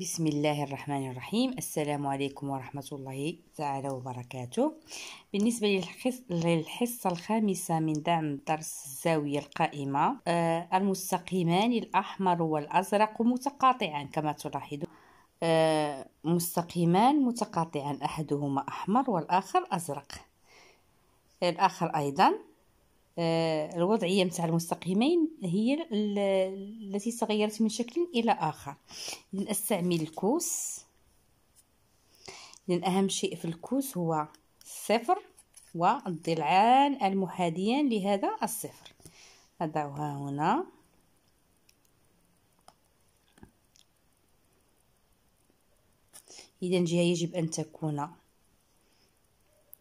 بسم الله الرحمن الرحيم السلام عليكم ورحمة الله تعالى وبركاته بالنسبة للحصة الخامسة من دعم درس الزاوية القائمة آه، المستقيمان الأحمر والأزرق متقاطعا كما تلاحظون آه، مستقيمان متقاطعا أحدهما أحمر والآخر أزرق الآخر أيضا آه، الوضعية متاع المستقيمين هي التي تغيرت من شكل إلى آخر نستعمل الكوس لأن أهم شيء في الكوس هو الصفر والضلعان المحاديان لهذا الصفر أضعها هنا إذا جهة يجب أن تكون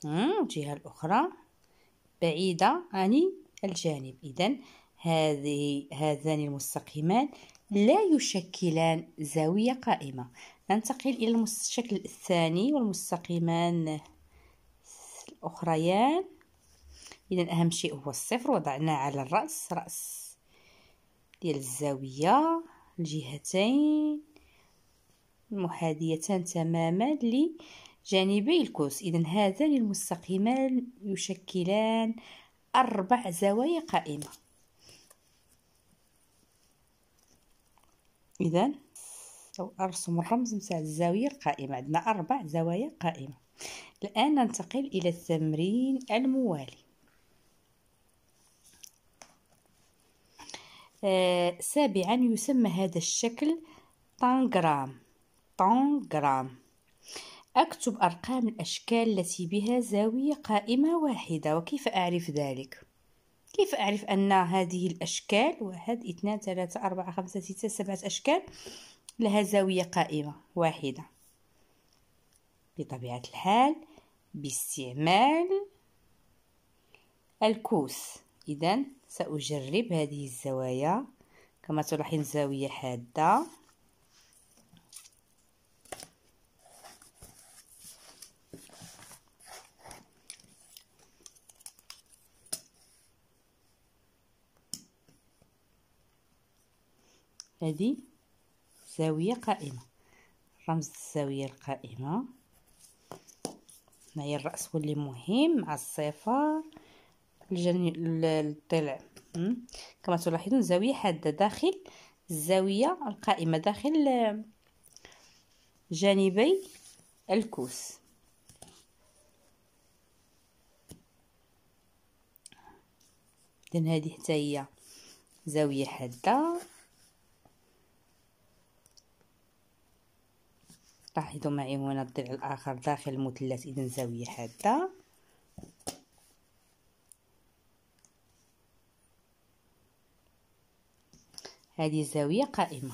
الجهة الأخرى بعيدة عن الجانب إذا هذه هذان المستقيمان لا يشكلان زاوية قائمة ننتقل إلى الشكل الثاني والمستقيمان الأخريان إذا أهم شيء هو الصفر وضعناه على الرأس رأس ديال الزاوية الجهتين المحاذيتان تماما جانبي القوس إذا هذان المستقيمان يشكلان أربع زوايا قائمة إذا أرسم الرمز نتاع الزاوية القائمة عندنا أربع زوايا قائمة الآن ننتقل إلى التمرين الموالي آه سابعا يسمى هذا الشكل طانغرام طانغرام أكتب أرقام الأشكال التي بها زاوية قائمة واحدة وكيف أعرف ذلك؟ كيف أعرف أن هذه الأشكال واحد اثنان ثلاثة أربعة خمسة ستة سبعة أشكال لها زاوية قائمة واحدة بطبيعة الحال باستعمال الكوس إذا سأجرب هذه الزوايا كما تلاحظ زاوية حادة هذه زاوية قائمة رمز الزاوية القائمة هنايا الرأس هو اللي مهم مع الصفر الجن... الضلع كما تلاحظون زاوية حادة داخل الزاوية القائمة داخل آه، جانبي الكوس اذا هذه حتى هي زاوية حادة لاحظوا معي هنا الضلع الآخر داخل المثلث إذا زاوية حادة هذه زاوية قائمة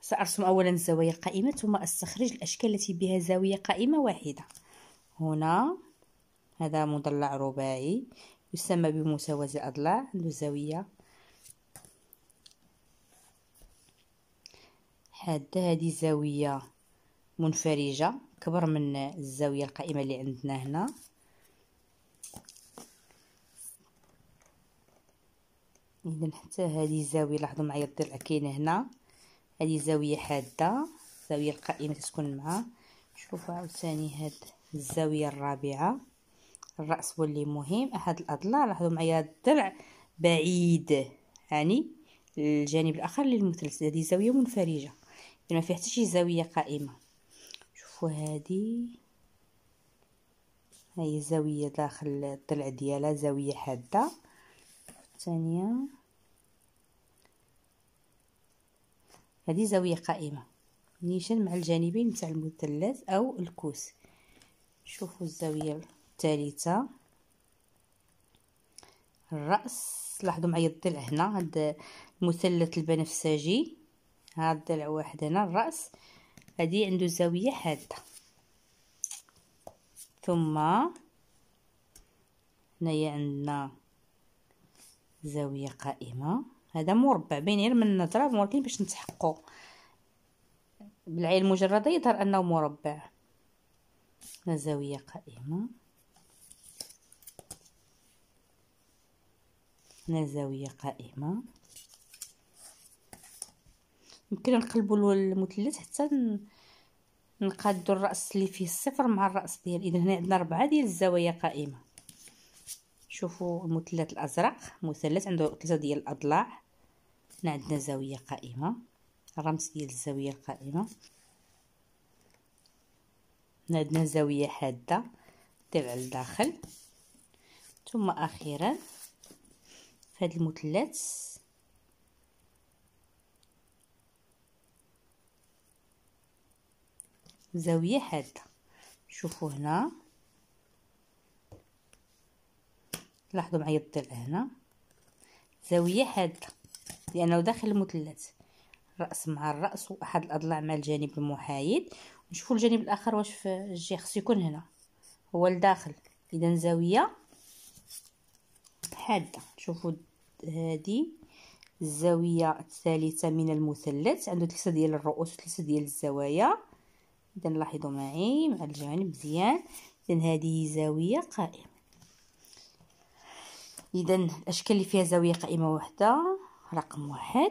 سأرسم أولا الزوايا القائمة ثم أستخرج الأشكال التي بها زاوية قائمة واحدة هنا هذا مضلع رباعي يسمى بمتوازي الأضلاع ذو زاوية هاد هادي زاوية منفرجة كبر من الزاوية القائمة اللي عندنا هنا اذا حتى هذه زاويه لاحظوا معايا الضلع كاين هنا هذه زاويه حاده الزاويه القائمه تكون مع شوفوا عاوتاني هاد الزاويه الرابعه الراس هو اللي مهم احد الاضلاع لاحظوا معايا الضلع بعيد يعني الجانب الاخر للمثلث هذه زاويه منفرجه يعني ما فيها حتى شي زاويه قائمه شوفوا هذه هي زاويه داخل الضلع ديالها زاويه حاده الثانيه هذه زاويه قائمه نيشان مع الجانبين تاع المثلث او الكوس شوفوا الزاويه الثالثه الراس لاحظوا معايا الضلع هنا هذا المثلث البنفسجي هاد الضلع واحد هنا الراس هادي عنده زاويه حاده ثم هنايا عندنا زاويه قائمه هذا مربع بين غير من النظره ولكن باش نتحققوا بالعين المجرده يظهر انه مربع هنا زاويه قائمه هنا زاويه قائمه يمكن نقلبوا المثلث حتى نقادوا الراس اللي فيه الصفر مع الراس ديال اذا هنا عندنا ربعه ديال الزوايا قائمه شوفوا المثلث الازرق مثلث عنده ثلاثه ديال الاضلاع هنا عندنا زاويه قائمه الرمز ديال الزاويه القائمه هنا عندنا زاويه حاده تبع الداخل ثم اخيرا في هذا المثلث زاوية حادة شوفوا هنا لاحظوا معايا الضلع هنا زاوية حادة لأنه داخل المثلث رأس مع الرأس وأحد الأضلاع مع الجانب المحايد نشوفوا الجانب الآخر واش في الجهة خصو يكون هنا هو الداخل إذا زاوية حادة شوفوا هذه الزاوية الثالثة من المثلث عنده ثلاثة ديال الرؤوس وثلاثة ديال الزوايا اذا لاحظوا معي مع الجوانب مزيان اذا هذه زاويه قائمه اذا الاشكال اللي فيها زاويه قائمه واحده رقم واحد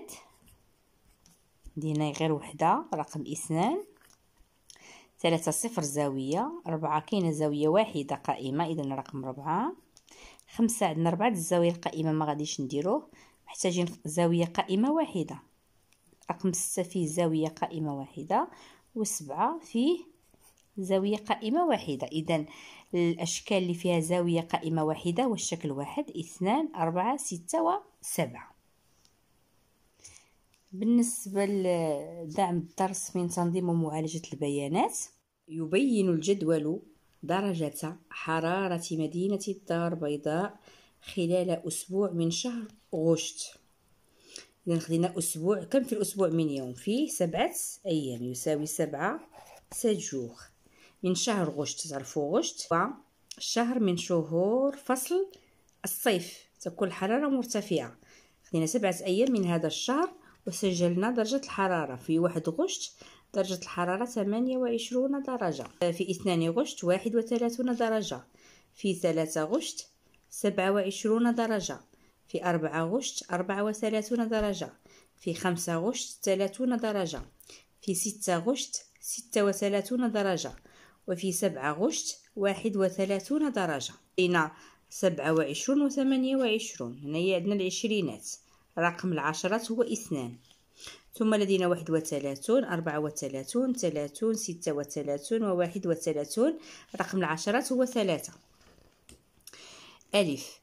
دينا غير وحده رقم اثنان ثلاثة صفر زاوية ربعة كاينة زاوية واحدة قائمة إذا رقم ربعة خمسة عندنا ربعة الزاوية القائمة ما غاديش نديروه محتاجين زاوية قائمة واحدة رقم ستة فيه زاوية قائمة واحدة وسبعة فيه زاوية قائمة واحدة إذا الأشكال اللي فيها زاوية قائمة واحدة والشكل واحد اثنان أربعة ستة وسبعة بالنسبة لدعم الدرس من تنظيم ومعالجة البيانات يبين الجدول درجة حرارة مدينة الدار البيضاء خلال أسبوع من شهر غشت إذا يعني خدينا أسبوع كم في الأسبوع من يوم فيه سبعة أيام يساوي سبعة جوغ من شهر غشت تعرفوا غشت شهر من شهور فصل الصيف تكون الحرارة مرتفعة خدينا سبعة أيام من هذا الشهر وسجلنا درجة الحرارة في واحد غشت درجة الحرارة وعشرون درجة في اثنان غشت واحد وثلاثون درجة في ثلاثة غشت سبعة وعشرون درجة في أربعة غشت أربعة وثلاثون درجة في خمسة غشت ثلاثون درجة في ستة غشت ستة وثلاثون درجة وفي سبعة غشت واحد وثلاثون درجة لدينا سبعة وعشرون وثمانية وعشرون هنا عندنا العشرينات رقم العشرات هو اثنان ثم لدينا واحد وثلاثون أربعة وثلاثون ثلاثون ستة وثلاثون وواحد وثلاثون رقم العشرات هو ثلاثة ألف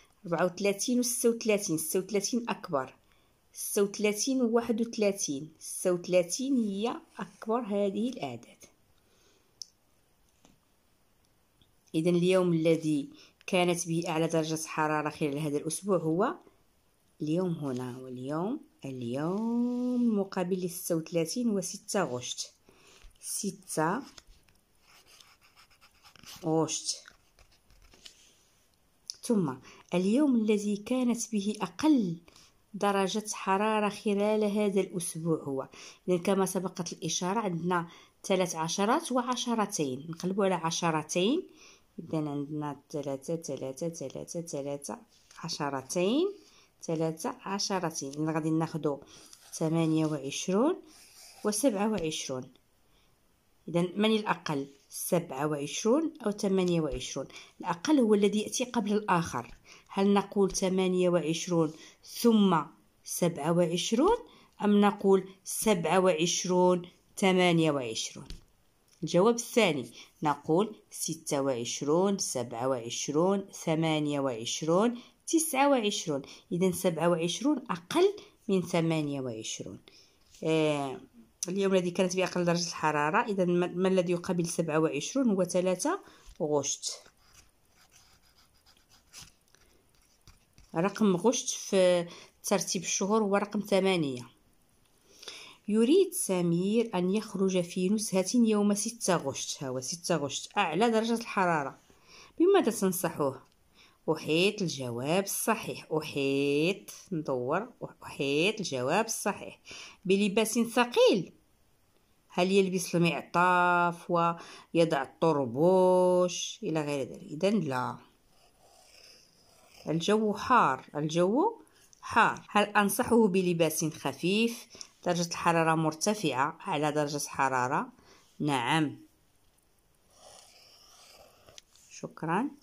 ربعة وثلاثين وستة وثلاثين ستة وثلاثين أكبر ستة وثلاثين وواحد وثلاثين ستة وثلاثين هي أكبر هذه الأعداد إذا اليوم الذي كانت به أعلى درجة حرارة خلال هذا الأسبوع هو اليوم هنا واليوم اليوم مقابل ستة وثلاثين وستة غشت ستة غشت ثم اليوم الذي كانت به أقل درجة حرارة خلال هذا الأسبوع هو إذا كما سبقت الإشارة عندنا ثلاث عشرات وعشرتين نقلبوا على عشرتين إذا عندنا ثلاثة ثلاثة ثلاثة ثلاثة عشرتين ثلاثة عشرتين إذا غادي ناخدو ثمانية وعشرون وسبعة وعشرون إذا من الأقل سبعة وعشرون أو ثمانية وعشرون الأقل هو الذي يأتي قبل الآخر هل نقول ثمانية وعشرون ثم سبعة وعشرون أم نقول سبعة وعشرون ثمانية وعشرون الجواب الثاني نقول ستة وعشرون سبعة وعشرون ثمانية وعشرون تسعة وعشرون إذا سبعة وعشرون أقل من ثمانية وعشرون آه اليوم الذي كانت فيه أقل درجة الحرارة إذا ما الذي يقابل سبعة وعشرون هو ثلاثة غشت رقم غشت في ترتيب الشهور هو رقم ثمانية يريد سمير أن يخرج في نزهة يوم ستة غشت هو ستة غشت أعلى درجة الحرارة بماذا تنصحوه أحيط الجواب الصحيح أحيط ندور أحيط الجواب الصحيح بلباس ثقيل هل يلبس المعطف ويضع الطربوش إلى غير ذلك إذن لا الجو حار الجو حار هل أنصحه بلباس خفيف درجة الحرارة مرتفعة على درجة حرارة نعم شكرا